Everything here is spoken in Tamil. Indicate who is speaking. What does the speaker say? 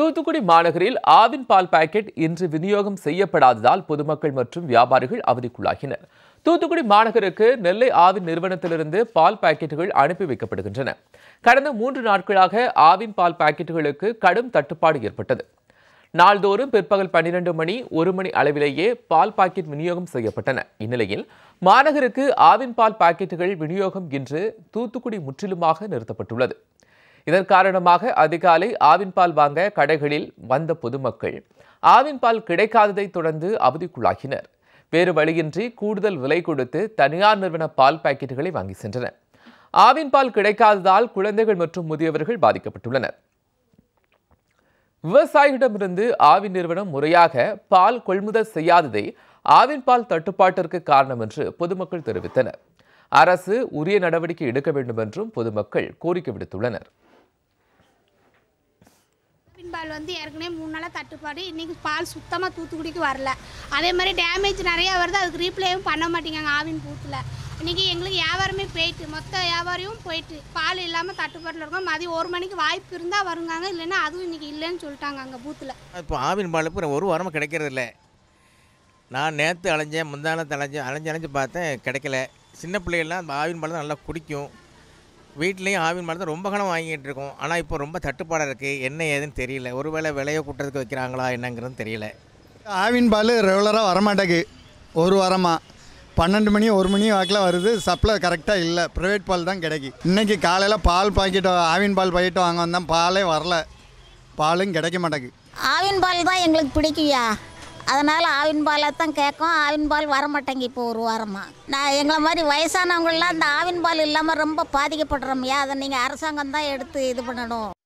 Speaker 1: தூத்துக்குடி மாநகரில் ஆவின் பால் பாக்கெட் இன்று விநியோகம் செய்யப்படாததால் பொதுமக்கள் மற்றும் வியாபாரிகள் அவதிக்குள்ளாகினர் தூத்துக்குடி மாநகருக்கு நெல்லை ஆவின் நிறுவனத்திலிருந்து பால் பாக்கெட்டுகள் அனுப்பி வைக்கப்படுகின்றன கடந்த மூன்று நாட்களாக ஆவின் பால் பாக்கெட்டுகளுக்கு கடும் தட்டுப்பாடு ஏற்பட்டது நாள்தோறும் பிற்பகல் பன்னிரண்டு மணி ஒரு மணி அளவிலேயே பால் பாக்கெட் விநியோகம் செய்யப்பட்டன இந்நிலையில் மாநகருக்கு ஆவின் பால் பாக்கெட்டுகள் விநியோகம் இன்று தூத்துக்குடி முற்றிலுமாக நிறுத்தப்பட்டுள்ளது இதன் காரணமாக அதிகாலை ஆவின் பால் வாங்க கடைகளில் வந்த பொதுமக்கள் ஆவின் பால் கிடைக்காததை தொடர்ந்து அவதிக்குள்ளாகினர் வேறு வழியின்றி கூடுதல் விலை கொடுத்து தனியார் நிறுவன பால் பாக்கெட்டுகளை வாங்கி சென்றனர் ஆவின் பால் கிடைக்காததால் குழந்தைகள் மற்றும் முதியவர்கள் பாதிக்கப்பட்டுள்ளனர் விவசாயிகளிடமிருந்து ஆவின் நிறுவனம் முறையாக பால் கொள்முதல் செய்யாததே ஆவின் பால் தட்டுப்பாட்டிற்கு காரணம் என்று பொதுமக்கள் தெரிவித்தனர் அரசு உரிய நடவடிக்கை எடுக்க வேண்டும் என்றும் பொதுமக்கள் கோரிக்கை விடுத்துள்ளனர்
Speaker 2: பால் வந்து ஏற்கனவே மூணு நாளாக தட்டுப்பாடு இன்றைக்கி பால் சுத்தமாக தூத்துக்குடிக்கு வரல அதே மாதிரி டேமேஜ் நிறையா வருது அதுக்கு ரீப்ளேவும் பண்ண மாட்டேங்காங்க ஆவின் பூத்தில் இன்றைக்கி எங்களுக்கு வியாபாரமே போயிட்டு மொத்த வியாபாரியும் போயிட்டு பால் இல்லாமல் தட்டுப்பாட்டில் இருக்கோம் மதியம் ஒரு மணிக்கு வாய்ப்பு இருந்தால் வருங்காங்க இல்லைன்னா அதுவும் இன்றைக்கி இல்லைன்னு சொல்லிட்டாங்க அங்கே பூத்தில்
Speaker 3: இப்போ ஆவின் பால் இப்போ ஒரு வாரமாக கிடைக்கிறது இல்லை நான் நேற்று அலைஞ்சேன் முந்தானத்தை அலைஞ்சேன் அலைஞ்சு அலைஞ்சு பார்த்தேன் கிடைக்கல சின்ன பிள்ளைகள்லாம் அந்த ஆவின் பால் தான் நல்லா குடிக்கும் வீட்லேயும் ஆவின் மருந்து ரொம்ப கணம் வாங்கிட்டு இருக்கோம் ஆனால் இப்போ ரொம்ப தட்டுப்பாடாக இருக்குது என்ன ஏதுன்னு தெரியல ஒருவேளை விலையை கூட்டுறதுக்கு வைக்கிறாங்களா என்னங்கிறது தெரியல
Speaker 4: ஆவின் பால் ரெகுலராக வரமாட்டேங்கு ஒரு வாரமாக பன்னெண்டு மணி ஒரு மணி வாக்கில் வருது சப்ளை கரெக்டாக இல்லை ப்ரைவேட் பால் தான் கிடைக்கி இன்றைக்கி காலையில் பால் பாக்கெட் ஆவின் பால் பாக்கெட் வாங்க வந்தால் பாலே வரல பாலும் கிடைக்க மாட்டேங்கு
Speaker 5: ஆவின் பால் தான் எங்களுக்கு பிடிக்குயா அதனால் ஆவின் பாலை தான் கேட்கும் ஆவின் பால் வரமாட்டேங்க இப்போ ஒரு வாரமாக நான் எங்களை மாதிரி வயசானவங்களெலாம் இந்த ஆவின் பால் இல்லாமல் ரொம்ப பாதிக்கப்படுறோம்யா அதை நீங்கள் அரசாங்கம் தான் எடுத்து இது பண்ணணும்